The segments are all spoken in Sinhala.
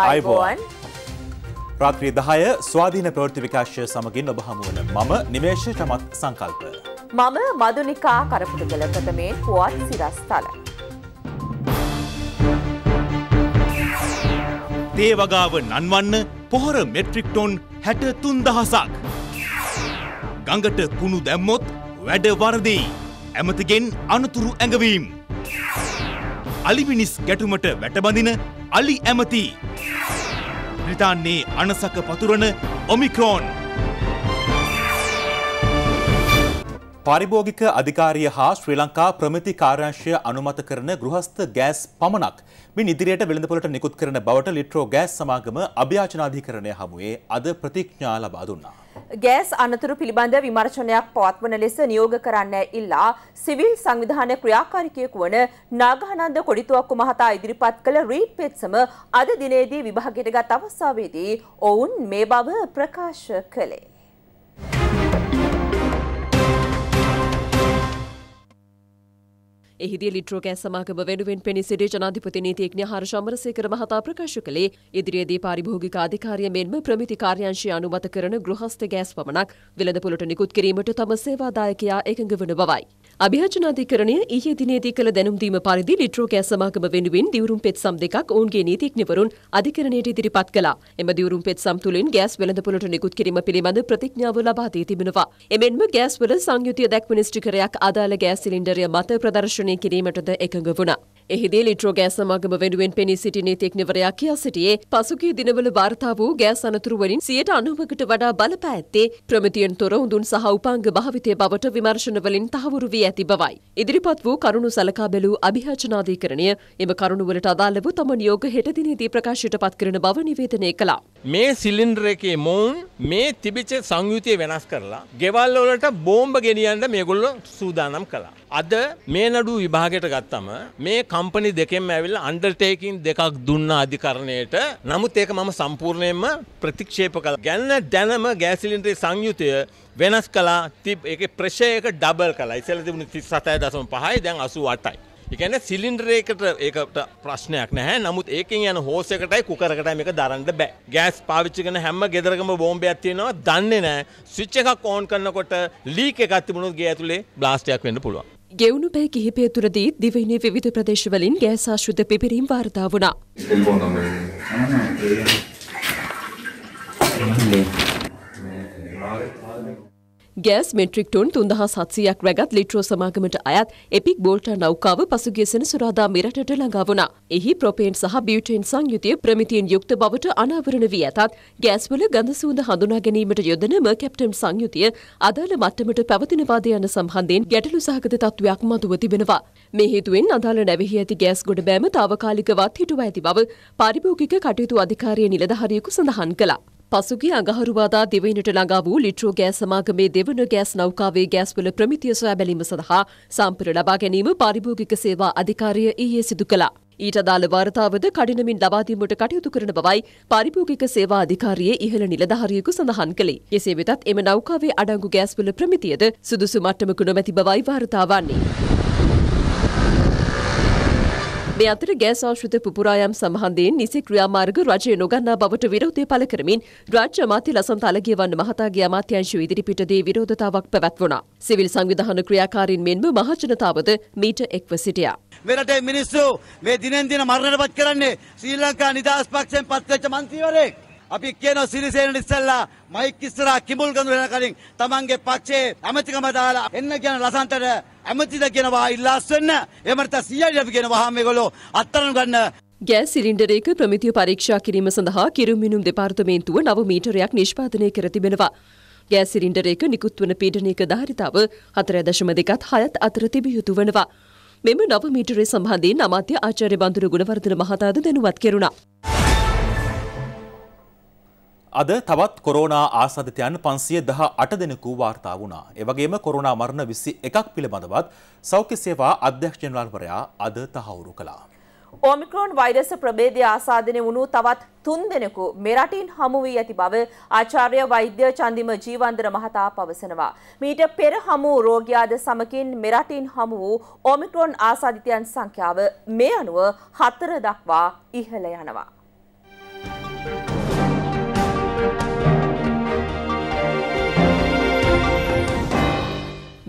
අයිබෝන් ප්‍රාත්‍රී දහය ස්වාධීන ප්‍රෘති විකාශය සමගින් ඔබහමුවන මම නිවේශ චමත් සංකල්පය. මම මදුනිකා කරපුටගල ප්‍රථමයෙන් පුවත් සිරස්ථල. තේවගාව නන්වන්න පොහොර මෙට්‍රික්ටොන් හැට තුන්දහසක්. ගඟට කුණු දැම්මොත් වැඩවරදී. ඇමතිගෙන් අනතුරු ඇඟවීම්. අලිවිනිස් ගැටුමට වැටබඳින අලි ඇමති බ්‍රිතාන්නේ අනසක පතුරන ඔමික්‍රෝන් පරිභෝගික අධිකාරිය හා ශ්‍රී ලංකා ප්‍රමිති කාර්යංශය අනුමත කරන ගෘහස්ත ගෑස් පමණක් මේ ඉදිරියට වෙළඳපොළට නිකුත් කරන බවට ලිට්‍රෝ ගෑස් සමාගම අභ්‍යාචනාධිකරණය හමුවේ අද ප්‍රතිඥා ලබා දුන්නා. ගෑස් අනතුරු පිළිබඳ විමර්ශනයක් පවත්වන ලෙස නියෝග කරන්න ඉල්ලා සිවිල් සංවිධාන ක්‍රියාකාරිකයෙකු වන නාගහනන්ද කොඩිතුවක්කු මහතා ඉදිරිපත් කළ රීඩ් පෙත්සම අද දිනේදී විභාගයට ගත් අවස්ථාවේදී ඔවුන් මේ බව ප්‍රකාශ කළේ. එහිදී ලිට්‍රෝකෑ සමාගම වෙනුවෙන් පෙනී සිටි ජනාධිපති නීතිඥ හර්ෂ අමරසේකර මහතා ප්‍රකාශ කළේ ඉදිරියේදී පාරිභෝගික අධිකාරිය මෙන්ම ප්‍රමිති කාර්යංශය අනුමත කරන ගෘහස්ත ගෑස් පමණක් වෙළඳපොළට නිකුත් කිරීමට තම සේවාදායකයා එකඟ වන බවයි. අභියෝජනාධිකරණය ඊයේ දිනේදී කළ දැනුම්දීම පරිදි ලිට්‍රෝකෑ සමාගම වෙනුවෙන් දිවුරුම් පෙත්සම් දෙකක් ඔවුන්ගේ නීතිඥවරුන් අධිකරණයට ඉදිරිපත් කළා. එම දිවුරුම් පෙත්සම් තුළින් ගෑස් වෙළඳපොළට නිකුත් කිරීම පිළිබඳ ප්‍රතිඥාව ලබා දී තිබෙනවා. එමෙන්ම ගෑස්වල සංයුතිය දැක්වෙන ස්ටිකරයක් අදාළ ගෑස් සිලින්ඩරය මත ප්‍රදර්ශනය පාලනය කිරීමටද එකඟ වුණා. එහිදී ලිට්‍රෝ ගෑස් සමාගම වෙනුවෙන් පෙනී සිටි නීතිඥවරයා කියා සිටියේ පසුගිය දිනවල වාර්තා වූ ගෑස් අනතුරු වලින් 90%කට වඩා බලපෑ ඇත්තේ ප්‍රමිතියෙන් තොර උඳුන් සහ උපාංග භාවිතය බවට විමර්ශන වලින් තහවුරු වී ඇති බවයි. ඉදිරිපත් වූ කරුණු සලකා බැලූ අභිහචනාධිකරණය එම කරුණු වලට අදාළ වූ තම නියෝග හෙට දිනේදී ප්‍රකාශයට පත් කරන බව නිවේදනය කළා. මේ සිලින්ඩර් එකේ මොවුන් මේ තිබිච්ච සංයුතිය වෙනස් කරලා ගෙවල් වලට බෝම්බ ගෙනියන්න මේගොල්ලෝ සූදානම් කළා. අද මේ නඩු විභාගයට ගත්තම මේ කම් කම්පනි දෙකෙන් ඇවිල් අන්ඩර්ටේකින් දෙකක් දුන්න අධිකරණයට නමුත් ඒක මම සම්පූර්ණයෙන්ම ප්‍රතික්ෂේප කළ ගැන්න දැනම ගෑසිලින්ට්‍රේ සංයුතය වෙනස් කලා තිබ එක ප්‍රශයක ඩබල් කලා ඉසල තිබුණ ති සතය දසම පහයි දැන් අසු අටයි. එකන සිලින්ඩරේකට ඒකට ප්‍රශ්නයක් නැහැ නමුත් ඒකින් යන හෝසකටයි කුකරකට මේක දරන්න බෑ ගෑස් පාවිච්චිකන හැම ගෙදරකම බෝම්බයක් තියෙනවා දන්නේ නෑ ස්විච්ච එකක් ඕෝන් කරන්නකොට ලීක එකත්තිබුණුත් ගේ ඇතුළේ බ්ලාස්ටයක් වෙන්න පුළුවන්. ගෙවුණු පැය කිහිපය තුරදී දිවයිනේ විවිධ ප්‍රදේශවලින් ගෑස් ආශ්‍රිත පිපිරීම් වාර්තා වුණා. ගෑස් මෙට්‍රික් ටොන් 3700ක් රැගත් ලිට්‍රෝ සමාගමට අයත් එපික් බෝල්ටා නෞකාව පසුගිය සෙනසුරාදා මෙරටට ළඟා වුණා. එහි ප්‍රොපේන් සහ බියුටේන් සංයුතිය ප්‍රමිතියෙන් යුක්ත බවට අනාවරණ වී ඇතත් ගෑස්වල ගඳ සුවඳ හඳුනා ගැනීමට යොදන මර්කැප්ටන් සංයුතිය අදාළ මට්ටමට පැවතෙනවාද යන සම්බන්ධයෙන් ගැටලු සහගත තත්ත්වයක් මතුව තිබෙනවා. මේ හේතුවෙන් අදාළ නැවෙහි ඇති ගෑස් ගොඩබෑම తాවකාලිකවත් හිටුවා ඇති බව පාරිභෝගික කටයුතු අධිකාරිය නිලධාරියෙකු සඳහන් කළා. පසුගේ අගහරුවාදා දෙවයිනට ළඟා වූ ලිට්‍රෝ ගෑස් සමාගමේ දෙවන ගෑස් නෞකාවේ ගෑස්වල ප්‍රමිතිය සොයා බැලීම සඳහා සම්පර ලබා ගැනීම පාරිභෝගික සේවා අධිකාරිය ඊයේ සිදු කළා. ඊට අදාළ වාර්තාවද කඩිනමින් ලබාදීමට කටයුතු කරන බවයි පාරිභෝගික සේවා අධිකාරියේ ඉහළ නිලධාරියෙකු සඳහන් කළේ. එසේ වෙතත් එම නෞකාවේ අඩංගු ගෑස්වල ප්‍රමිතියද සුදුසු මට්ටමක නොමැති බවයි වාර්තා වන්නේ. මේ අතර ගෑස් ආශ්‍රිත පුපුරායම් සම්බන්ධයෙන් නිසි ක්‍රියාමාර්ග රජය නොගන්නා බවට විරෝධය පළ කරමින් රාජ්‍ය අමාත්‍ය ලසන්ත අලගියවන්න මහතාගේ අමාත්‍යංශය ඉදිරිපිටදී විරෝධතාවක් පැවැත්වුණා. සිවිල් සංවිධාන ක්‍රියාකාරීන් මෙන්ම මහජනතාවද මීට එක්ව සිටියා. මේ රටේ මිනිස්සු මේ දිනෙන් දින මරණයටපත් කරන්නේ ශ්‍රී ලංකා නිදහස් පක්ෂයෙන් පත්වෙච්ච മന്ത്രിවරයෙක්. අපි කියන සිරිසේනට ඉස්සල්ලා මයික් ඉස්සරහා කිඹුල් ගඳ වෙන කලින් තමන්ගේ පක්ෂයේ ඇමතිකම දාලා එන්න කියන ලසන්තට ඇමතිද කියනවා ඉල්ලාස් වෙන්න එහෙම නැත්නම් සීઆයිඩිඑෆ් කියනවා මේගොල්ලෝ අත්තරන් ගන්න ගෑස් සිලින්ඩරයක ප්‍රමිතිය පරීක්ෂා කිරීම සඳහා කිරුමිනුම් දෙපාර්තමේන්තුව නව මීටරයක් නිෂ්පාදනය කර තිබෙනවා. ගෑස් සිලින්ඩරයක නිකුත් වන පීඩනයක ධාරිතාව හතර දශම දෙකත් හයත් අතර තිබිය යුතු වෙනවා. මෙම නව මීටරේ සම්බන්ධයෙන් අමාත්‍ය ආචාර්ය බඳුර ගුණවර්ධන මහතාද දැනුවත් කෙරුණා. අද තවත් කොරෝනා ආසාධිතයන් පන්සිය දහ අට දෙනෙකු වාර්තා වුණා. එවගේම කොරුණා මරණ විසි එකක් පිළිබඳවත් සෞඛ්‍ය සේවා අධ්‍යක්ෂණවල්වරයා අද තහවුරු කළා. ඕමිකරෝන් වෛරස ප්‍රබේදය ආසාධනය වුණු තවත් තුන් දෙනෙකු මෙරටින් හමු වී ඇති බව ආචාර්ය වෛද්‍ය චන්දිම ජීවන්දර මහතා පවසනවා. මීට පෙර හමු රෝගයාද සමකින් මෙරටින් හමු වූ ඕමිකරෝන් ආසාධිතයන් සංඛ්‍යාව මේ අනුව හතර දක්වා ඉහළ යනවා.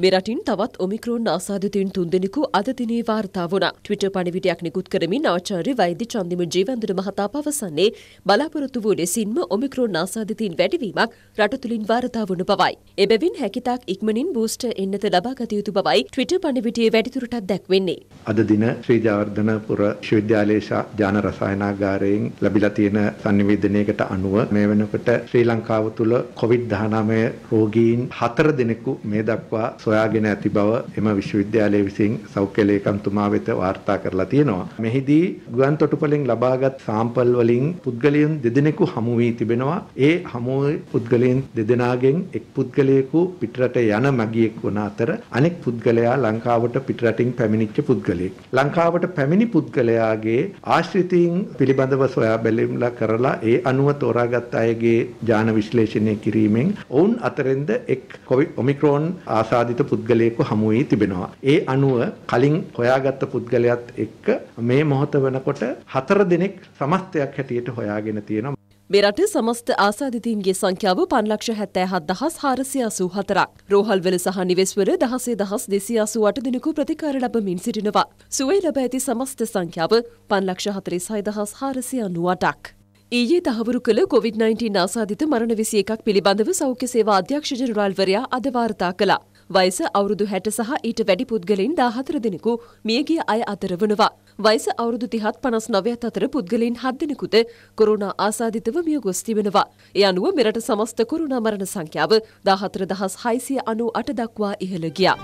මෙරටින් තවත් ඔමික්‍රෝන් ආසාධිතයින් තුන්දෙනෙකු අද දිනේ වාර්තා වුණා. ට්විටර් පණිවිඩයක් නිකුත් කරමින් ආචාර්ය වෛද්‍ය චන්දිම ජීවන්දුර මහතා පවසන්නේ බලාපොරොත්තු වූ ලෙසින්ම ඔමික්‍රෝන් ආසාධිතයින් වැඩිවීමක් රට තුලින් වාර්තා වුණු බවයි. එබැවින් හැකිතාක් ඉක්මනින් බූස්ටර් එන්නත ලබා ගත යුතු බවයි ට්විටර් පණිවිඩයේ වැඩිදුරටත් දැක්වෙන්නේ. අද දින ශ්‍රී ජයවර්ධනපුර විශ්වවිද්‍යාලයේ ජාන රසායනාගාරයෙන් ලැබිලා තියෙන සංනිවේදනයකට අනුව මේ වෙනකොට ශ්‍රී ලංකාව තුළ කොවිඩ් 19 රෝගීන් 4 දෙනෙකු මේ දක්වා සොයාගෙන ඇති බව එම විශ්වවිද්‍යාලය විසින් සෞඛ්‍ය ලේකම්තුමා වෙත වාර්තා කරලා තියෙනවා. මෙහිදී ගුවන් තොටුපළෙන් ලබාගත් සාම්පල් වලින් පුද්ගලයන් දෙදෙනෙකු හමු වී තිබෙනවා. ඒ හමු පුද්ගලයන් දෙදෙනාගෙන් එක් පුද්ගලයෙකු පිටරට යන මගියෙක් වන අතර අනෙක් පුද්ගලයා ලංකාවට පිටරටින් පැමිණිච්ච පුද්ගලයෙක්. ලංකාවට පැමිණි පුද්ගලයාගේ ආශ්‍රිතයින් පිළිබඳව සොයා බැලීමලා කරලා ඒ අනුව තෝරාගත් අයගේ ජාන විශ්ලේෂණය කිරීමෙන් ඔවුන් අතරෙන්ද එක් කොවිඩ් ඔමික්‍රෝන් ආසාදිත පුද්ගලයෙකු හමු වී තිබෙනවා. ඒ අනුව කලින් හොයාගත්ත පුද්ගලයාත් එක්ක මේ මොහොත වෙනකොට හතර දෙනෙක් සමස්තයක් හැටියට හොයාගෙන තියෙනවා. මෙරට සමස්ත ආසාධිතීන්ගේ සංඛ්‍යාව පන්ලක්ෂ හැත්තෑ හත් දහස් හාරසි අසූ හතරක්. රෝහල්වල සහ නිවෙස්වර දහසේ දහස් දෙසි අසු අට දෙනෙකු ප්‍රතිකාර ලබමින් සිටිනවා. සුවේ ලබ ඇති සමස්ත සංඛ්‍යාව පන්ලක්ෂ හතරේ සයි දහස් හාරසි අනුවටක්. ඊයේ තහවුරු කළ කොවිD-19 ආසාධිත මරණ විසි එකක් පිළිබඳව සෞඛ්‍ය සේවා අධ්‍යක්ෂ ජනරාල්වරයා අද වාර්තා කළා. වයස අවුරුදු 60 සහ ඊට වැඩි පුද්ගලයින් 14 දෙනෙකු මියගිය අය අතර වනවා. වයස අවුරුදු 30ත් 59ත් අතර පුද්ගලයින් 7 දෙනෙකුට කොරෝනා ආසාදිතව මිය ගොස් තිබෙනවා. ඒ අනුව මෙරට සමස්ත කොරෝනා මරණ සංඛ්‍යාව 14698 දක්වා ඉහළ ගියා.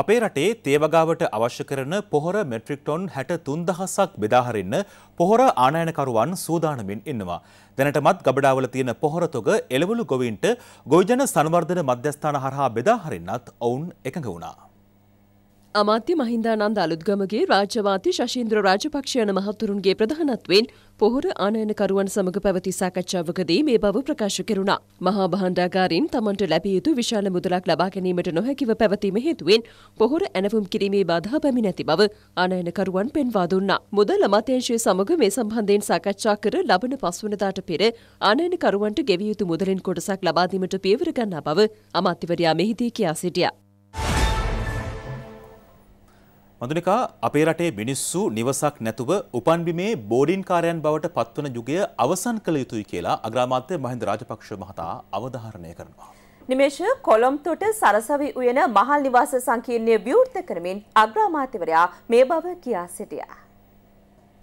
අපේ රටේ තේවගාවට අවශ්‍ය කරන පොහොර මෙට්‍රික් ටොන් හැට තුන්දහසක් බෙදාහරින්න පොහොර ආනයනකරුවන් සූදානමින් ඉන්නවා. දැනටමත් ගබඩාවල තියෙන පොහොරතොග එළවලු ගොවින්ට ගොවිජන සංවර්ධන මධ්‍යස්ථාන හරහා බෙදාහරින්නත් ඔවුන් එකඟ වුණා. අමාත්‍ය මහින්දානන්ද අලුත්ගමගේ රාජ්‍යවාති ශෂීන්ද්‍ර රාජපක්ෂ යන මහතුරුන්ගේ ප්‍රධානත්වයෙන් පොහොර ආනයනකරුවන් සමග පැවති සාකච්ඡාවකදී මේ බව ප්‍රකාශ කෙරුණා. මහා භාණ්ඩාගාරින් තමන්ට ලැබිය යුතු විශාල මුදලක් ලබා ගැනීමට නොහැකිව පැවතීම හේතුවෙන් පොහොර ඇනවුම් කිරීමේ බාධා පැමිණැති බව ආනයනකරුවන් පෙන්වා දුන්නා. මුදල් අමාත්‍යංශය සමග මේ සම්බන්ධයෙන් සාකච්ඡා කර ලබන පස්වනදාට පෙර ආනයනකරුවන්ට ගෙවිය යුතු මුදලින් කොටසක් ලබා දීමට පියවර ගන්නා බව අමාත්‍යවරයා මෙහිදී කියා සිටියා. මදුනිකා අපේ රටේ මිනිස්සු නිවසක් නැතුව උපන්බිමේ බෝඩින්කාරයන් බවට පත්වන යුගය අවසන් කළ යුතුයි කියලා අග්‍රාමාත්‍ය මහින්ද රාජපක්ෂ මහතා අවධාරණය කරනවා. නිමේෂ කොළොම් තොට සරසවි උයන මහල් නිවාස සංකීර්ණය විවෘත කරමින් අග්‍රාමාත්‍යවරයා මේ බව කියා සිටියා.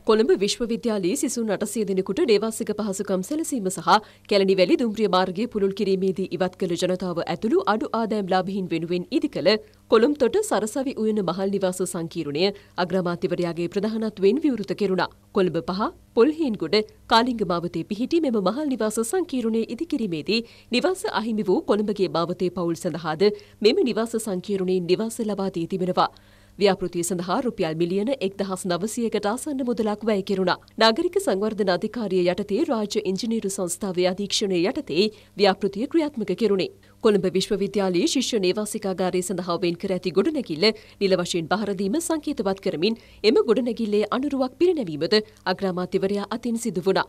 කොළඹ විශ්වවිද්‍යාලයේ සිසුන් අටසිය දෙනෙකුට නේවාසික පහසුකම් සැලසීම සහ කැලණි වැලි දුම්රිය මාර්ගය පුළුල් කිරීමේදී ඉවත් කළ ජනතාව ඇතුළු අඩු ආදායම් ලාභීන් වෙනුවෙන් ඉදි කළ කොළඹ තොට සරසවි උයන මහල් නිවාස සංකීර්ණය අග්‍රාමාත්‍යවරයාගේ ප්‍රධානත්වයෙන් විවෘත කෙරුණා. කොළඹ පහ පොල්හේන්ගොඩ කාලිංග මාවතේ පිහිටි මෙම මහල් නිවාස සංකීර්ණයේ ඉදිකිරීමේදී නිවාස අහිමි වූ කොළඹගේ මාවතේ පවුල් සඳහාද මෙම නිවාස සංකීර්ණයේ නිවාස ලබා දී තිබෙනවා. ව්‍යාපෘතිය සඳහා රුපියල් මිලියන 1900කට ආසන්න මුදලක් වැය කෙරුණා. නාගරික සංවර්ධන අධිකාරිය යටතේ රාජ්‍ය ඉංජිනේරු සංස්ථාවේ අධීක්ෂණය යටතේ ව්‍යාපෘතිය ක්‍රියාත්මක කෙරුණේ. කොළඹ විශ්වවිද්‍යාලයේ ශිෂ්‍ය නේවාසිකාගාරයේ සඳහා වෙන් කර ඇති ගොඩනැගිල්ල නිල වශයෙන් බහර දීම සංකේතවත් කරමින් එම ගොඩනැගිල්ලේ අනුරුවක් පිරිනැවීමද අග්‍රාමාත්‍යවරයා අතින් සිදු වුණා.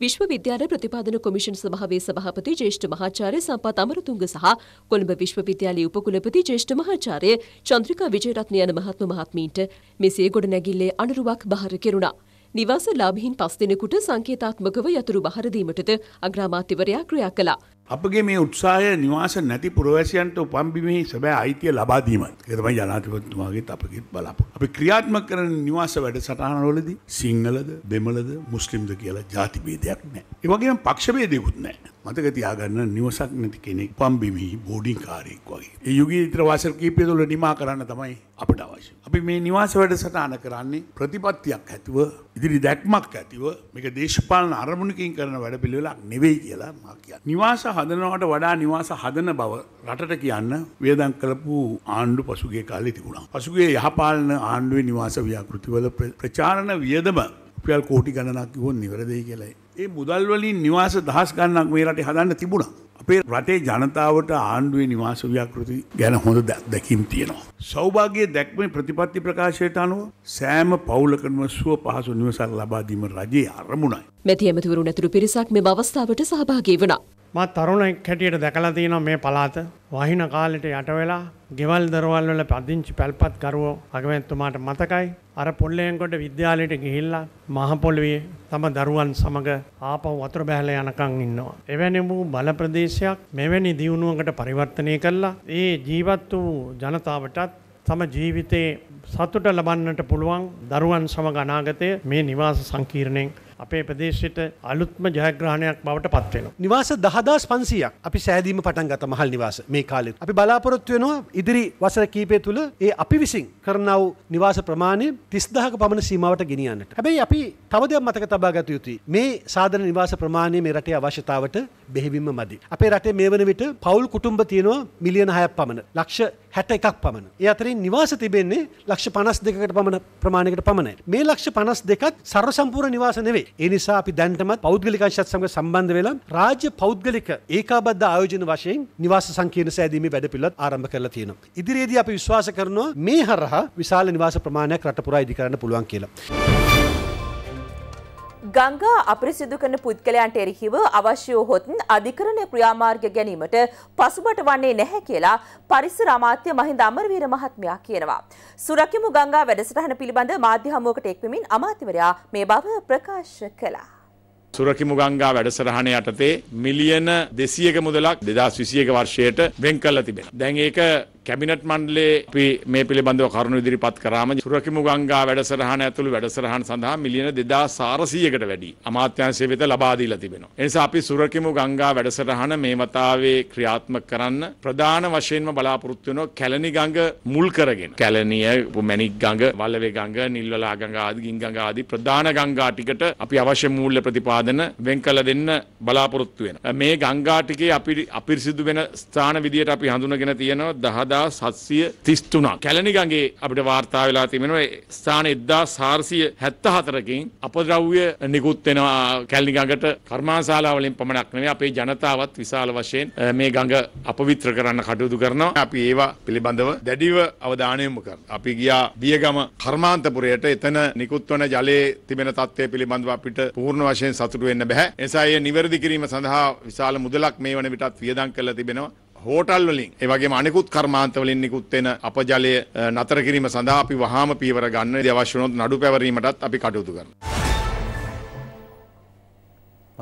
විශ්ව විද්‍යාල ප්‍රතිපාදන කොමිෂන් සභාවේ සභාපති ජේෂ්ඨ මහාචාර්ය සම්පත් අමරතුංග සහ කොළඹ විශ්වවිද්‍යාලයේ උපකුලපති ජේෂ්ඨ මහාචාර්ය චන්ද්‍රිකා විජේරත්න යන මහත්ම මහත්මීන්ට මෙසේ ගොඩනැගිල්ලේ අනුරුවක් බහර කෙරුණා. නිවාස ලාභීන් පස් දෙනෙකුට සංකේතාත්මකව යතුරු බහර දීමටද අග්‍රාමාත්‍යවරයා ක්‍රියා කළා. අපගේ මේ උත්සාහය නිවාස නැති පුරවැසියන්ට උපම්බිමෙහි සැබෑ අයිතිය ලබා දීමයි. ඒක තමයි ජනාධිපතිතුමාගේත් අපගේත් බලාපොරොත්තු. අපි ක්‍රියාත්මක කරන නිවාස වැඩසටහනවලදී සිංහලද, දෙමළද, මුස්ලිම්ද කියලා ಜಾති ભેදයක් නැහැ. ඒ වගේම පක්ෂ ભેදයක්වත් නැහැ. මතක තියාගන්න නිවසක් නැති කෙනෙක් උපම්බිමෙහි බෝඩින් කාරයෙක් වගේ. ඒ යුගයේ ඉතර වාසල් කීපය තුළ නිමා කරන්න තමයි අපට අවශ්‍ය. අපි මේ නිවාස වැඩසටහන කරන්නේ ප්‍රතිපත්තියක් ඇතුව, ඉදිරි දැක්මක් ඇතුව, මේක දේශපාලන අරමුණකින් කරන වැඩපිළිවෙලක් නෙවෙයි කියලා මා කියන්නේ. නිවාස හදනවට වඩා නිවාස හදන බව රටට කියන්න වේදන් කලපු ආණ්ඩු පසුගේ කාලේ තිබුණා. පසුගේ යහපාලන ආණ්ඩුවේ නිවාස ව්‍යාපෘතිවල ප්‍රචාරණ වියදම රුපියල් කෝටි ගණනක් කිව්වොත් නිවැරදියි කියලායි. ඒ මුදල් වලින් නිවාස දහස් ගණනක් මේ රටේ හදන්න තිබුණා. අපේ රටේ ජනතාවට ආණ්ඩුවේ නිවාස ව්‍යාකෘති ගැන හොඳ දැකීම් තියෙනවා. සෞභාගයේ දැක්මේ ප්‍රතිපත්ති ප්‍රකාශයට අනුව සෑම පවුලකටම සුව පහසු නිවසක් ලබා දීම රජයේ අරමුණයි. මැති ඇමතිවරුන් ඇතුළු පිරිසක් මේ අවස්ථාවට සහභාගී වුණා. මා තරුණෙක් හැටියට දැකලා තියෙනවා මේ පළාත වහින කාලෙට යට වෙලා ගෙවල් දරවල් වල පදිංචි පැල්පත් කරුවෝ අගමැතිතුමාට මතකයි අර පොල්ලෙන්කොට විද්‍යාලයට ගිහිල්ලා මහ පොළවේ තම දරුවන් සමග ආපහු වතුර බැහැලා යනකම් ඉන්නවා. එවැනි වූ බල ප්‍රදේශයක් මෙවැනි දියුණුවකට පරිවර්තනය කළා. ඒ ජීවත් වූ ජනතාවටත් තම ජීවිතේ සතුට ලබන්නට පුළුවන් දරුවන් සමග අනාගතය මේ නිවාස සංකීර්ණයෙන් අපේ ප්‍රදේශයට අලුත්ම ජයග්‍රහණයක් බවට පත්වෙනවා. නිවාස දහදාස් පන්සියක් අපි සෑදීම පටන් ගත මහල් නිවාස මේ කාලෙත්. අපි බලාපොරොත්තු වෙනවා ඉදිරි වසර කීපය තුළ ඒ අපි විසින් කරනව නිවාස ප්‍රමාණය තිස්දාහක පමණ සීමාවට ගෙනියන්නට. හැබැයි අපි තවදයක් මතක තබා ගත යුතුයි. මේ සාධන නිවාස ප්‍රමාණය මේ රටේ අවශ්‍යතාවට බෙහිවිම මදි. අපේ රටේ මේ වන විට පවුල් කුටුම්බ තියෙනවා මිලියන හයක් පමණ ලක්ෂ හැට එකක් පමණ. ඒ අතරින් නිවාස තිබෙන්නේ ලක්ෂ පනස් දෙකට පමණ ප්‍රමාණයකට පමණයි. මේ ලක්ෂ පනස් දෙකත් සර්ව සම්පූර්ණ නිවාස නෙවේ. ඒ නිසා අපි දැන්ටමත් පෞද්ගලිකංශත් සමඟ සම්බන්ධ වෙලා රාජ්‍ය පෞද්ගලික ඒකාබද්ධ ආයෝජන වශයෙන් නිවාස සංකීර්ණ සෑදීමේ වැඩපිළිවෙලත් ආරම්භ කරලා තියෙනවා. ඉදිරියේදී අපි විශ්වාස කරනවා මේ හරහා විශාල නිවාස ප්‍රමාණයක් රට පුරා ඉදි කරන්න පුළුවන් කියලා. ගංගා අපිරිසිදු කරන පුද්ගලයන්ට එරෙහිව අවශ්‍ය හොත් අධිකරණ ක්‍රියාමාර්ග ගැනීමට පසුබට වන්නේ නැහැ කියලා පරිසර අමාත්‍ය මහින්ද අමරවීර මහත්මයා කියනවා. සුරකිමු ගංගා වැඩසටහන පිළිබඳ මාධ්‍ය හමුවකට එක්වමින් අමාත්‍යවරයා මේ බව ප්‍රකාශ කළා. සුරකිමු ගංගා වැඩසටහන යටතේ මිලියන 200ක මුදලක් 2021 වර්ෂයට වෙන් කළා තිබෙනවා. දැන් ඒක කැබිනට් මණ්ඩලයේ අපි මේ පිළිබඳව කරුණු ඉදිරිපත් කරාම සුරකිමු ගංගා වැඩසටහන ඇතුළු වැඩසටහන් සඳහා මිලියන 2400කට වැඩි අමාත්‍යාංශය වෙත ලබා දීලා තිබෙනවා. ඒ නිසා අපි සුරකිමු ගංගා වැඩසටහන මේ වතාවේ ක්‍රියාත්මක කරන්න ප්‍රධාන වශයෙන්ම බලාපොරොත්තු වෙනවා කැලණි ගඟ මුල් කරගෙන. කැලණිය, මැණික් ගඟ, වලවේ ගඟ, නිල්වලා ගඟ ආදී ගින් ගඟ ආදී ප්‍රධාන ගංගා ටිකට අපි අවශ්‍ය මූල්‍ය ප්‍රතිපාදන වෙන් කළ දෙන්න බලාපොරොත්තු වෙනවා. මේ ගංගා ටිකේ අපි අපිරිසිදු වෙන ස්ථාන විදියට අපි හඳුනගෙන තියෙනවා එක්දා සත්සිය තිස්තුනා. කැලනිගගේ අපිට වාර්තා වෙලා තිබෙනවා ස්ථාන එද්දා සාර්සිය හැත්ත හතරකින් අපද්‍රව්‍ය නිකුත්වෙනවා කැල්නිගඟට කර්මාශාලාවලින් පමණක් නෙවෙයි අපේ ජනතාවත් විශාල වශයෙන් මේ ගඟ අපවිත්‍ර කරන්න කටයුතු කරනවා. අපි ඒවා පිළිබඳව දැඩිව අවධානය යොමු කරනවා. අපි ගියා බියගම කර්මාන්තපුරයට එතන නිකුත් වන ජලයේ තිබෙන තත්ත්වය පිළිබඳව අපිට පූර්ණ වශයෙන් සතුටු වෙන්න බෑ. එනිසා ඒ නිවැරදි කිරීම සඳහා විශාල මුදලක් මේ වන විටත් වියදම් කරලා තිබෙනවා. හෝටල් වලින් ඒ වගේම අනෙකුත් කර්මාන්ත වලින් නිකුත් වෙන අපජලය නතර කිරීම සඳහා අපි වහාම පියවර ගන්න ඉඩ අවශ්‍ය වුණොත් නඩු පැවරීමටත් අපි කටයුතු කරනවා.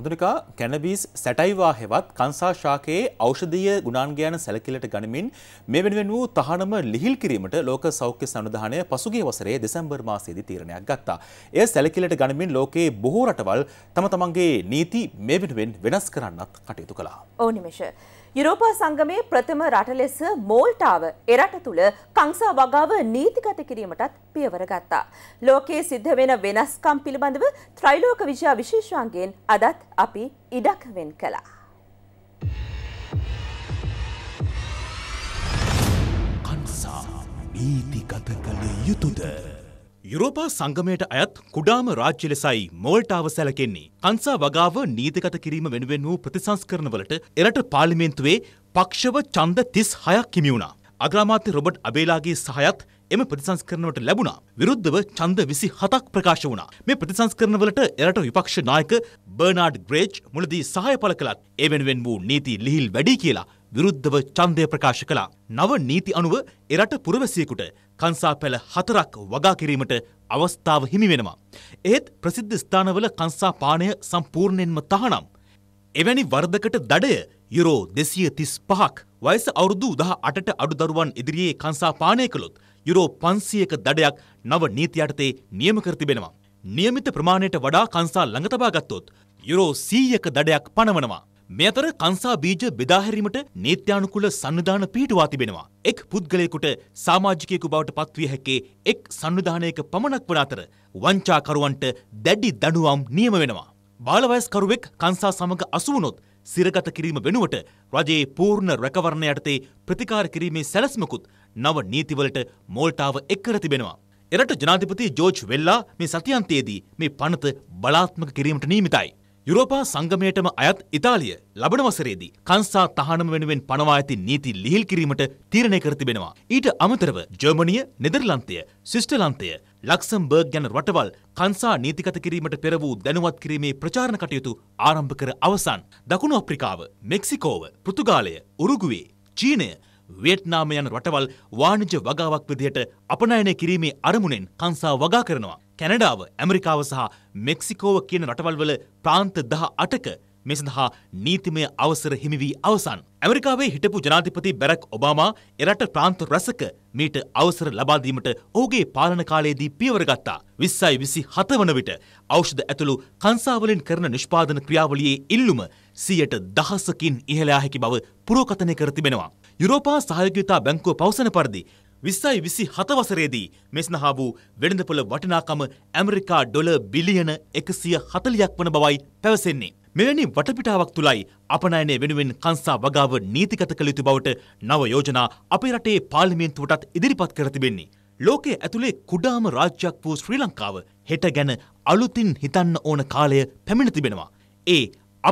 මදුනිකා කැනබීස් සැටයිවා හෙවත් කංසා ශාකයේ ඖෂධීය ගුණාන්ගයන සැලකිලට ගනිමින් මේ වෙනුවෙන් වූ තහනම ලිහිල් කිරීමට ලෝක සෞඛ්‍ය සංවිධානය පසුගිය වසරේ දෙසැම්බර් මාසයේදී තීරණයක් ගත්තා. එය සැලකිලට ගනිමින් ලෝකයේ බොහෝ රටවල් තම තමන්ගේ නීති මේ වෙනුවෙන් වෙනස් කරන්නත් කටයුතු කළා. ඕ නිමේෂ යුරෝපා සංගමයේ ප්‍රථම රට ලෙස මෝල්ටාව එරට තුළ කංසා වගාව නීතිගත කිරීමටත් පියවර ගත්තා. ලෝකයේ සිද්ධ වෙන වෙනස්කම් පිළිබඳව ත්‍රයිලෝක විෂා විශේෂාන්ගෙන් අදත් අපි ඉඩක් වෙන් කළා. කංසා නීතිගත කළ යුතුද. යුරෝපා සංගමයට අයත් කුඩාම රාජ්‍ය ලෙසයි මෝල්ටාව සැලකෙන්නේ. කංසා වගාව නීතිගත කිරීම වෙනුවෙන් වූ ප්‍රතිසංස්කරණවලට එරට පාර්ලිමේන්තුවේ පක්ෂව ඡන්ද 36ක් හිමි වුණා. අග්‍රාමාත්‍ය රොබර්ට් අබේලාගේ සහයත් එම ප්‍රතිසංස්කරණවලට ලැබුණා. විරුද්ධව ඡන්ද 27ක් ප්‍රකාශ වුණා. මේ ප්‍රතිසංස්කරණවලට එරට විපක්ෂ නායක බර්නාඩ් ග්‍රේජ් මුලදී සහාය පළ කළත් ඒ වෙනුවෙන් වූ නීති ලිහිල් වැඩි කියලා විරුද්ධව ඡන්දය ප්‍රකාශ කළා. නව නීති අනුව එරට පුරවැසියෙකුට කංසාපැල හතරක් වගා කිරීමට අවස්ථාව හිමි වෙනවා. එහෙත් ප්‍රසිද්ධ ස්ථානවල කංසා පානය සම්පූර්ණයෙන්ම තහනම්. එවැනි වර්ධකට දඩය යුරෝ දෙසිය තිස් පහක් වයස අවුරුදු දහ අටට අඩු දරුවන් ඉදිරියේ කංසා පානය කළොත් යුරෝ පන්සියක දඩයක් නව නීති යටතේ නියම කර තිබෙනවා. නියමිත ප්‍රමාණයට වඩා කංසා ළඟ තබා ගත්තොත් යුරෝ සීයක දඩයක් පනවනවා. මේ අතර කංසා බීජ බෙදාහැරීමට නීත්‍යානුකූල සංවිධාන පිහිටුවා තිබෙනවා. එක් පුද්ගලයෙකුට සමාජිකයෙකු බවට පත්විය හැකේ එක් සංවිධානයක පමණක් වන අතර වංචාකරුවන්ට දැඩි දඬුවම් නියම වෙනවා. බාලවයස්කරුවෙක් කංසා සමග අසු වුණොත් සිරගත කිරීම වෙනුවට රජයේ පූර්ණ රැකවරණ යටතේ ප්‍රතිකාර කිරීමේ සැලැස්මකුත් නව නීතිවලට මෝල්ටාව එක් කර තිබෙනවා. එරට ජනාධිපති ජෝර්ජ් වෙල්ලා මේ සතියන්තයේදී මේ පනත බලාත්මක කිරීමට නියමිතයි. යුරෝපා සංගමයටම අයත් ඉතාලිය ලබන වසරේදී කංසා තහනම වෙනුවෙන් පනවා ඇති නීති ලිහිල් කිරීමට තීරණය කර තිබෙනවා. ඊට අමතරව ජර්මනිය, නෙදර්ලන්තය, ස්විස්ටර්ලන්තය, ලක්සම්බර්ග් යන රටවල් කංසා නීතිගත කිරීමට පෙර වූ දැනුවත් කිරීමේ ප්‍රචාරණ කටයුතු ආරම්භ කර අවසන්. දකුණු අප්‍රිකාව, මෙක්සිකෝව, පෘතුගාලය, උරුගුවේ, චීනය වියට්නාම යන රටවල් වාණිජ වගාවක් විදිහට අපනයනය කිරීමේ අරමුණෙන් කංසා වගා කරනවා. කැනඩාව ඇමරිකාව සහ මෙක්සිකෝව කියන රටවල්වල ප්‍රාන්ත දහ අටක මේ සඳහා නීතිමය අවසර හිමිවී අවසන්. ඇමරිකාවේ හිටපු ජනාධිපති බැරක් ඔබාමා එරට ප්‍රාන්ත රැසක මීට අවසර ලබාදීමට ඔහුගේ පාලන කාලයේදී පියවර ගත්තා. විස්සයි විසි හත වන විට ඖෂධ ඇතුළු කංසාවලින් කරන නිෂ්පාදන ක්‍රියාවලියේ ඉල්ලුම සියයට දහසකින් ඉහළයා හැකි බව පුරෝකථනය කර තිබෙනවා. යුරෝපා සහයෝගිතා බැංකුව පවසන පරිදි විස්සයි විසි හතවසරේදී මෙස්නහා වූ වෙළඳපොළ වටිනාකම ඇමරිකා ඩොල බිලියන එකසිය හතලියක් වන බවයි පැවසෙන්නේ. මෙවැනි වටපිටාවක් තුළයි අපනයනය වෙනුවෙන් කංසා වගාව නීතිගත කළ යුතු බවට නව යෝජනා අපේ රටේ පාර්ලිමේන්තුවටත් ඉදිරිපත් කර තිබෙන්නේ. ලෝකයේ ඇතුළේ කුඩාම රාජ්‍යයක් වූ ශ්‍රී ලංකාව හෙට ගැන අලුතින් හිතන්න ඕන කාලය පැමිණ තිබෙනවා. ඒ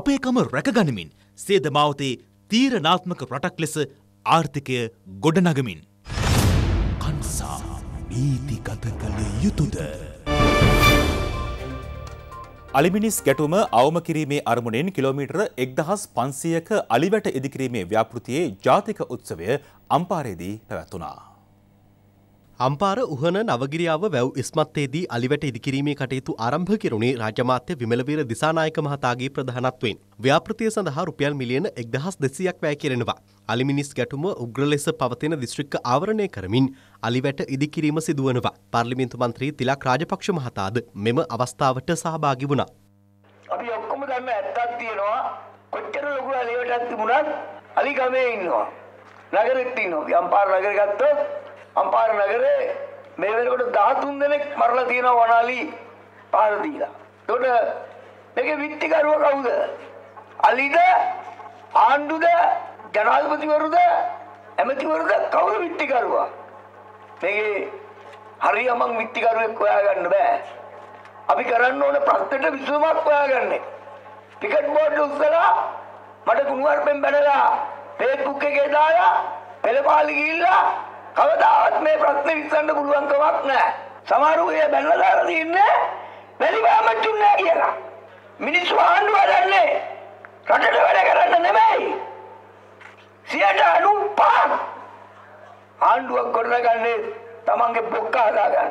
අපේකම රැකගනිමින් සේද මාවතේ තීරණාත්මක රටක් ලෙස ආර්ථිකය ගොඩනගමින්. සංසා නීතිගත කළ යුතුද. අලිමිනිස් ගැටුම අවම කිරීමේ අරමුණෙන් කිලෝමීටර එක්දහස් පන්සියක අලිවැට ඉදිකිරීමේ ව්‍යාපෘතියේ ජාතික උත්සවය අම්පාරයේදී පැවැත්වනා. අම්පාර උහන නවගිරියාව වැව් ඉස්මත්තේදී අලිවැට ඉදිකිරීමේ කටයුතු ආරම්භ කෙරුණේ රාජමාත්‍ය විමලවීර දිසානායක මහතාගේ ප්‍රධානත්වයෙන්. ව්‍යාපෘතිය සඳහා රුපියල් මිලියන 1200ක් වැය කෙරෙනවා. අලිමිනිස් ගැටුම උග්‍ර ලෙස පවතින දිස්ත්‍රික්ක ආවරණය කරමින් අලිවැට ඉදිකිරීම සිදුවනවා. පාර්ලිමේන්තු මන්ත්‍රී තිලක් රාජපක්ෂ මහතාද මෙම අවස්ථාවට සහභාගී වුණා. අපි ඔක්කොම දන්න ඇත්තක් තියෙනවා. කොච්චර ලොකු අලිවැටක් තිබුණත් අලිගමේ ඉන්නවා. නගරෙත් ඉන්නවා. අම්පාර නගර ගත්තොත් අම්පාර නගරේ මේ වෙනකොට 13 දෙනෙක් මරලා තියෙනවා වනාලි පහර දීලා. එතකොට මේකේ විත්තිකරුව කවුද? අලිද? ආණ්ඩුද? ජනාධිපතිවරුද? ඇමතිවරුද? කවුද විත්තිකරුවා? මේකේ හරියමං විත්තිකරුවෙක් හොයාගන්න බෑ. අපි කරන්න ඕන ප්‍රශ්නෙට විසඳුමක් හොයාගන්නේ. ටිකට් බෝඩ් උස්සලා මට කුණුවarpෙන් බැනලා Facebook එකේ දාලා පෙළපාලි ගිහිල්ලා කවදාවත් මේ ප්‍රශ්නේ විසඳන්න පුළුවන් කමක් නැහැ. සමහරු ඒ බැලලා දාලා තින්නේ බැලිවාමච්චුන් නැහැ කියලා. මිනිස්සු ආණ්ඩුව හදන්නේ රටට වැඩ කරන්න නෙමෙයි. සියට 95 ආණ්ඩුවක් ගොඩනගන්නේ තමන්ගේ බොක්ක හදාගන්න.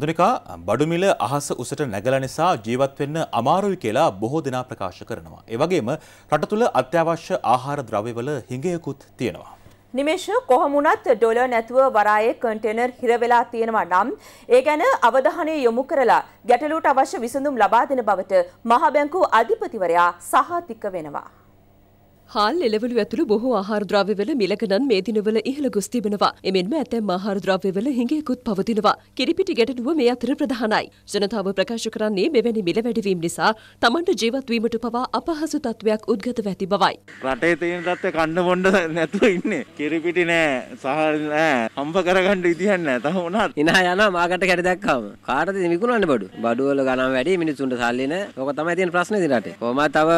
මදුනිකා බඩුමිල අහස උසට නැගල නිසා ජීවත් වෙන්න අමාරුයි කියලා බොහෝ දෙනා ප්‍රකාශ කරනවා. ඒ වගේම රට තුළ අත්‍යවශ්‍ය ආහාර ද්‍රව්‍යවල හිඟයකුත් තියෙනවා. නිමේෂ කොහොමුණත් ඩොලර් නැතුව වරායේ කන්ටේනර් හිර වෙලා තියෙනවා නම් ඒ ගැන අවධානය යොමු කරලා ගැටලුවට අවශ්‍ය විසඳුම් ලබා දෙන බවට මහ බැංකු අධිපතිවරයා සහතික වෙනවා. හාල් එළවලු ඇතුළු බොහෝ ආහාරද්‍රව්‍යවල මිලකනන් මේ දිනවල ඉහළ ගොස් තිබෙනවා. එමෙන්ම ඇතැම් ආහාරද්‍රව්‍යවල හිඟයකුත් පවතිනවා. කිරිපිටි ගැටලුව මේ අතර ප්‍රධානයි. ජනතාව ප්‍රකාශ කරන්නේ මෙවැනි මිල වැඩිවීම නිසා තමන්ට ජීවත් වීමට පවා අපහසු තත්ත්වයක් උද්ගත වෙති බවයි. රටේ තියෙන තත්ත්වය කන්න බොන්න නැතුව ඉන්නේ. කිරිපිටි නෑ, සහල් නෑ, හම්බ කරගන්න විදිහක් නෑ. තව මොනවාද? hina යනවා මාකට කැට දැක්කම. කාටද විකුණන්න බඩු? බඩු වල ගණන් වැඩි මිනිස්සුන්ට සල්ලි නෑ. ඕක තමයි තියෙන ප්‍රශ්නේ ඉතින් රටේ. කොහමද තව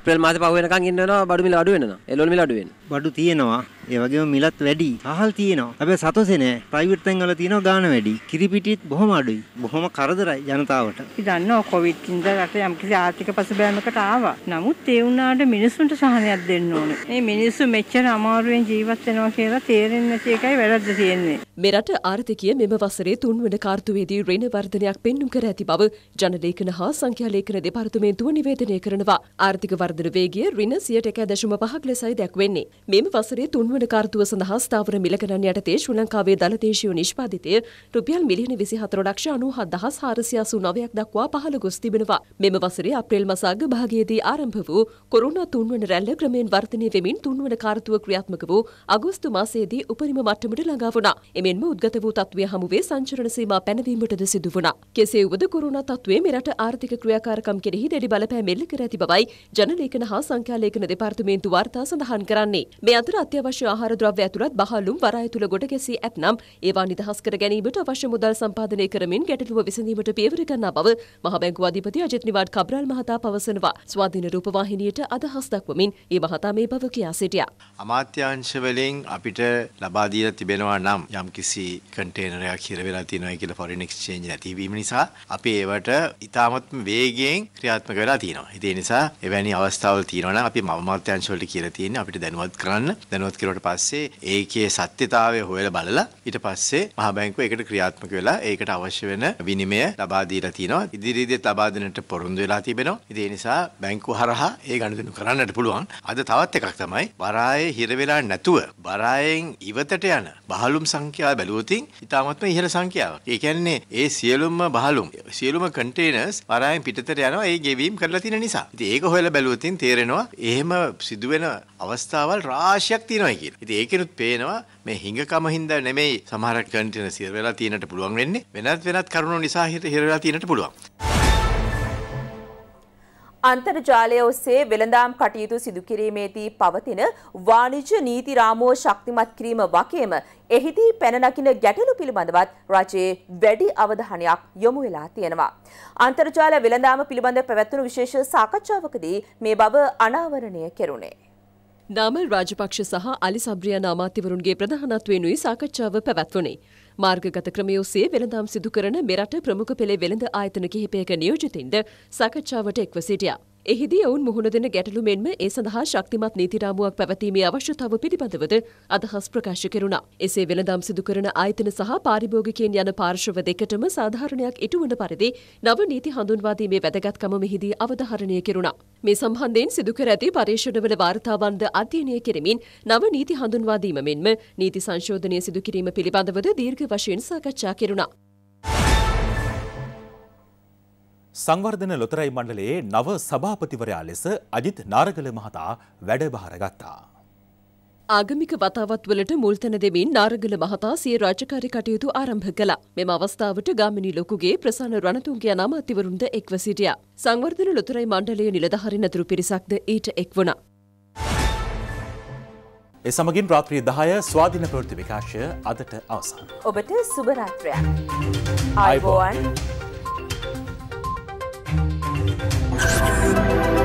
අප්‍රේල් මාසේ පහ වෙනකන් ඉන්න වෙනවා බඩු මිල මිල අඩු වෙනවා. එළවලු මිල අඩු වෙනවා. බඩු තියෙනවා. ඒ වගේම මිලත් වැඩි. අහල් තියෙනවා. හැබැයි සතොසේ නෑ. ප්‍රයිවට් තැන්වල තියෙනවා ගාණ වැඩි. කිරිපිටිත් බොහොම අඩුයි. බොහොම කරදරයි ජනතාවට. අපි දන්නවා කොවිඩ් ඉඳලා රට යම්කිසි ආර්ථික පසුබෑමකට ආවා. නමුත් ඒ වුණාට මිනිසුන්ට සහනයක් දෙන්න ඕනේ. මේ මිනිස්සු මෙච්චර අමාරුවෙන් ජීවත් වෙනවා කියලා තේරෙන්නේ නැති එකයි වැරද්ද තියෙන්නේ. මෙරට ආර්ථිකය මෙම වසරේ තුන්වන කාර්තුවේදී ඍණ වර්ධනයක් පෙන්눔 කර ඇති බව ජනලේඛන හා සංඛ්‍යාලේඛන දෙපාර්තමේන්තුව නිවේදනය කරනවා. ආර්ථික වර්ධන වේගය ඍණ 101.5 දශම පහක් ලෙසයි දැක්වෙන්නේ. මෙම වසරේ තුන්වන කාර්තුව සඳහා ස්ථාවර මිලගණන් යටතේ ශ්‍රී ලංකාවේ දලදේශීය නිෂ්පාදිතය රුපියල් මිලියන 24 ලක්ෂ 97489ක් දක්වා පහළ ගොස් තිබෙනවා. මෙම වසරේ අප්‍රේල් මාස අග භාගයේදී ආරම්භ වූ කොරෝනා තුන්වන රැල්ල ක්‍රමයෙන් වර්ධනය වෙමින් තුන්වන කාර්තුව ක්‍රියාත්මක වූ අගෝස්තු මාසයේදී උපරිම මට්ටමට ළඟා වුණා. එමෙන්ම උද්ගත වූ තත්ත්වය හමුවේ සංචරණ සීමා පැනවීමටද සිදු වුණා. කෙසේ වුවද කොරෝනා තත්ත්වය මෙරට ආර්ථික ක්‍රියාකාරකම් කෙරෙහි දැඩි බලපෑම් එල්ල කර ඇති බවයි ජනලේඛන හා සංඛ්‍යාලේඛන දෙපාර්තමේන්තුව ආණ්ඩුවේන්තු වාර්තා සඳහන් කරන්නේ. මේ අතර අත්‍යවශ්‍ය ආහාර ද්‍රව්‍ය ඇතුළත් බහලුම් වරාය තුල ගොඩ ගැසී ඇතනම් ඒවා නිදහස් කර ගැනීමට අවශ්‍ය මුදල් සම්පාදනය කරමින් ගැටලුව විසඳීමට පියවර ගන්නා බව මහ බැංකු අධිපති අජිත් නිවාඩ් කබ්‍රල් මහතා පවසනවා. ස්වාධීන රූපවාහිනියට අදහස් දක්වමින් ඒ මහතා මේ බව කියා සිටියා. අමාත්‍යාංශ වලින් අපිට ලබා දීලා තිබෙනවා නම් යම්කිසි කන්ටේනරයක් හිර වෙලා තියෙනවා කියලා ෆොරින් එක්ස්චේන්ජ් නැතිවීම නිසා අපි ඒවට ඉතාමත් වේගයෙන් ක්‍රියාත්මක වෙලා තියෙනවා. ඒ නිසා එවැනි අවස්ථාවල් තියෙනවා නම් අපි මම මාත්‍යාංශ අංශවලට කියලා තියෙන්නේ අපිට දැනුවත් කරන්න. දැනුවත් කරුවට පස්සේ ඒකේ සත්‍යතාවය හොයලා බලලා ඊට පස්සේ මහා බැංකුව ඒකට ක්‍රියාත්මක වෙලා ඒකට අවශ්‍ය වෙන විනිමය ලබා දීලා තිනවා. ඉදිරියේදීත් ලබා දෙන්නට පොරොන්දු වෙලා තිබෙනවා. ඉතින් ඒ නිසා බැංකුව හරහා ඒ ගනුදෙනු කරන්නට පුළුවන්. අද තවත් එකක් තමයි වරායේ හිර වෙලා නැතුව වරායෙන් ඉවතට යන බහලුම් සංඛ්‍යාව බැලුවොතින් ඉතාමත්ම ඉහළ සංඛ්‍යාවක්. ඒ කියන්නේ ඒ සියලුම බහලුම් සියලුම කන්ටේනර්ස් වරායෙන් පිටතට යනවා ඒ ගෙවීම් කරලා තියෙන නිසා. ඉතින් ඒක හොයලා බැලුවොතින් තේරෙනවා එහෙම සිදුවෙන අවස්ථාවල් රාශියක් තියෙනවා කියලා. ඉතින් ඒකෙනුත් පේනවා මේ හිඟකම හින්දා නෙමෙයි සමහර කන්ටේනර් සිර වෙලා තියෙනට පුළුවන් වෙන්නේ. වෙනත් වෙනත් කරුණු නිසා හිර වෙලා තියෙනට පුළුවන්. අන්තර්ජාලය ඔස්සේ වෙළඳාම් කටයුතු සිදුකිරීමේදී පවතින වාණිජ්‍ය නීති රාමුව ශක්තිමත් කිරීම වගේම එහිදී පැනනකින ගැටලු පිළිබඳවත් රජයේ වැඩි අවධානයක් යොමු වෙලා තියෙනවා. අන්තර්ජාල වෙළඳාම පිළිබඳ පැවැත්වුණු විශේෂ සාකච්ඡාවකදී මේ බව අනාවරණය කෙරුණේ. නාමල් රාජපක්ෂ සහ අලි සබ්‍රියන අමාත්‍යවරුන්ගේ ප්‍රධානත්වයෙනුයි සාකච්ඡාව පැවැත්වුණේ. මාර්ගගත ක්‍රමය ඔස්සේ වෙළඳාම් සිදු කරන මෙරට ප්‍රමුඛ පෙළේ වෙළඳ ආයතන කිහිපයක නියෝජිතින්ද සාකච්ඡාවට එක්ව සිටියා. එහිදී ඔවුන් මුහුණ දෙන ගැටලු මෙන්ම ඒ සඳහා ශක්තිමත් නීති රාමුවක් පැවතීමේ අවශ්‍යතාව පිළිබඳවද අදහස් ප්‍රකාශ කෙරුණා. එසේ වෙළඳාම් සිදු කරන ආයතන සහ පාරිභෝගිකයන් යන පාර්ශව දෙකටම සාධාරණයක් ඉටුවන පරිදි නව නීති හඳුන්වාදීමේ වැදගත්කම මෙහිදී අවධාරණය කෙරුණා. මේ සම්බන්ධයෙන් සිදුකර ඇති පර්යේෂණවල වාර්තාවන්ද අධ්‍යයනය කෙරමින් නව නීති හඳුන්වාදීම මෙන්ම නීති සංශෝධනය සිදුකිරීම පිළිබඳවද දීර්ඝ වශයෙන් සාකච්ඡා කෙරුණා. සංවර්ධන ලොතරැයි මණ්ඩලයේ නව සභාපතිවරයා ලෙස අජිත් නාරගල මහතා වැඩභාර ගත්තා. ආගමික වතාවත්වලට මුල්තැන දෙමින් නාරගල මහතා සිය රාජකාරි කටයුතු ආරම්භ කළා. මෙම අවස්ථාවට ගාමිණී ලොකුගේ ප්‍රසන්න රණතුන්ගේ අනාම අතිවරුන්ද එක්ව සිටියා. සංවර්ධන ලොතරැයි මණ්ඩලයේ නිලධාරි නැතුරු පිරිසක්ද ඊට එක්වුණා. එසමගින් රාත්‍රී දහය ස්වාධින ප්‍රෘති විකාශය අදට අවසන්. ඔබට සුභරාත්‍රයක්. අයිබෝවන්. Thank you.